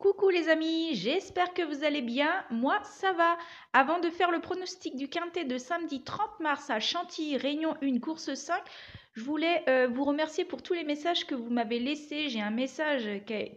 Coucou les amis, j'espère que vous allez bien. Moi, ça va. Avant de faire le pronostic du quintet de samedi 30 mars à Chantilly, Réunion 1, course 5, je voulais euh, vous remercier pour tous les messages que vous m'avez laissés. J'ai un message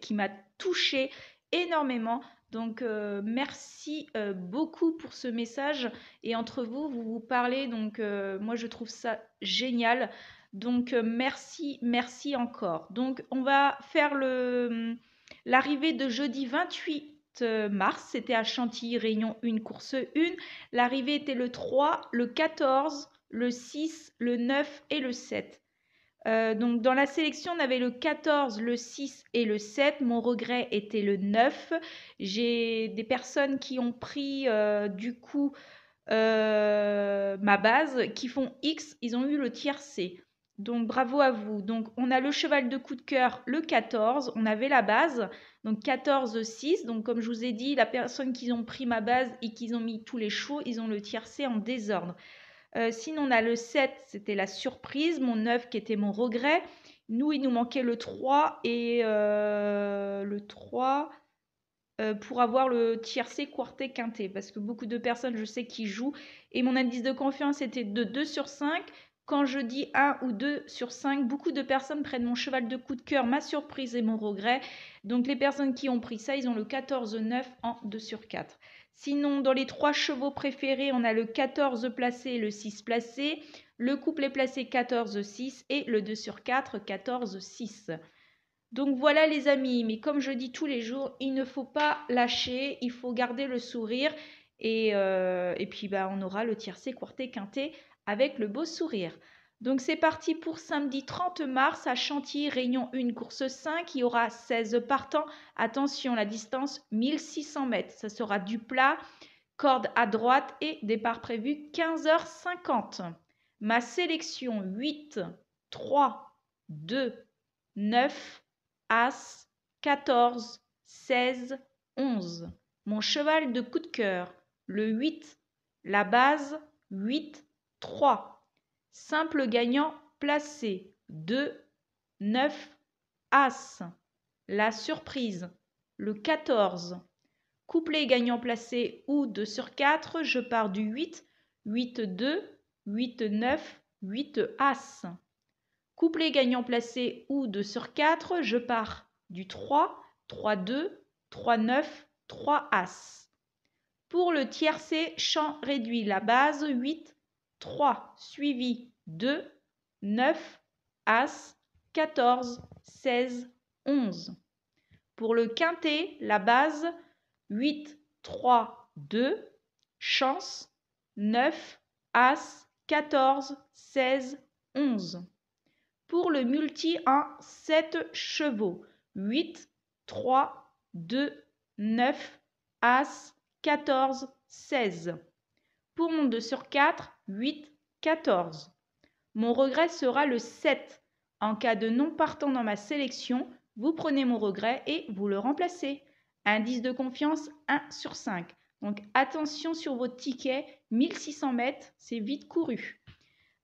qui, m'a touché énormément. Donc euh, merci euh, beaucoup pour ce message et entre vous, vous vous parlez. Donc moi, je trouve ça génial. Donc merci, merci encore. Donc on va faire le L'arrivée de jeudi 28 euh, mars, c'était à Chantilly, Réunion 1, course 1. L'arrivée était le 3, le 14, le 6, le 9 et le 7. Euh, donc dans la sélection, on avait le 14, le 6 et le 7. Mon regret était le 9. J'ai des personnes qui ont pris euh, du coup ma base, qui font X, ils ont eu le tiers C. Donc bravo à vous. Donc on a le cheval de coup de cœur le 14, on avait la base, donc 14, 6. Donc comme je vous ai dit, la personne qu'ils ont pris ma base et qu'ils ont mis tous les chevaux, ils ont le tiercé en désordre. Euh, sinon on a le 7, c'était la surprise, mon 9 qui était mon regret. Nous, il nous manquait le 3 et euh, le 3 euh, pour avoir le tiercé, quarté quinté. Parce que beaucoup de personnes, je sais, qui jouent. Et mon indice de confiance était de 2 sur 5. Quand je dis 1 ou 2 sur 5, beaucoup de personnes prennent mon cheval de coup de cœur, ma surprise et mon regret. Donc les personnes qui ont pris ça, ils ont le 14-9 en 2 sur 4. Sinon, dans les trois chevaux préférés, on a le 14 placé et le 6 placé. Le couple est placé 14-6 et le 2 sur 4, 14-6. Donc voilà les amis, mais comme je dis tous les jours, il ne faut pas lâcher, il faut garder le sourire euh, et, puis bah, on aura le tiercé, quarté, quinté avec le beau sourire. Donc c'est parti pour samedi 30 mars à Chantilly, Réunion 1, course 5. Il y aura 16 partants. Attention, la distance 1600 mètres. Ça sera du plat, corde à droite et départ prévu 15h50. Ma sélection 8, 3, 2, 9, As, 14, 16, 11. Mon cheval de coup de cœur le 8, la base 8, 3. Simple gagnant placé 2, 9, As. La surprise, le 14. Couplet gagnant placé ou 2 sur 4, je pars du 8, 8, 2, 8, 9, 8, As. Couplet gagnant placé ou 2 sur 4, je pars du 3, 3, 2, 3, 9, 3, As. Pour le tiercé, champ réduit, la base 8, 3, suivi 2, 9, As, 14, 16, 11. Pour le quintet, la base 8, 3, 2, chance 9, As, 14, 16, 11. Pour le multi 1, 7 chevaux 8, 3, 2, 9, As, 14, 16. Pour mon 2 sur 4, 8, 14. Mon regret sera le 7. En cas de non partant dans ma sélection, vous prenez mon regret et vous le remplacez. Indice de confiance 1 sur 5. Donc attention sur vos tickets, 1600 mètres, c'est vite couru.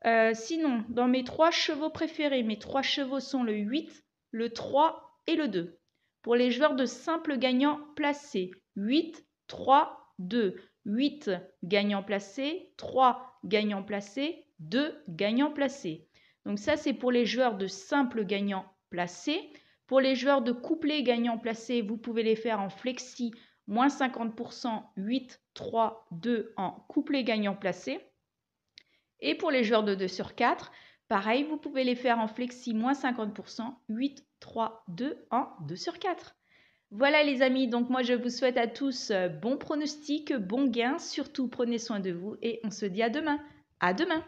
Euh, sinon, dans mes trois chevaux préférés, mes trois chevaux sont le 8, le 3 et le 2. Pour les joueurs de simple gagnant placé 8, 3, 2. 8 gagnants placés, 3 gagnants placés, 2 gagnants placés. Donc ça, c'est pour les joueurs de simple gagnant placé. Pour les joueurs de couplet gagnant placé, vous pouvez les faire en flexi, moins 50%, 8, 3, 2 en couplet gagnant placé. Et pour les joueurs de 2 sur 4, pareil, vous pouvez les faire en flexi, moins 50%, 8, 3, 2 en 2 sur 4. Voilà les amis, donc moi je vous souhaite à tous euh, bon pronostic, bon gain, surtout prenez soin de vous et on se dit à demain. À demain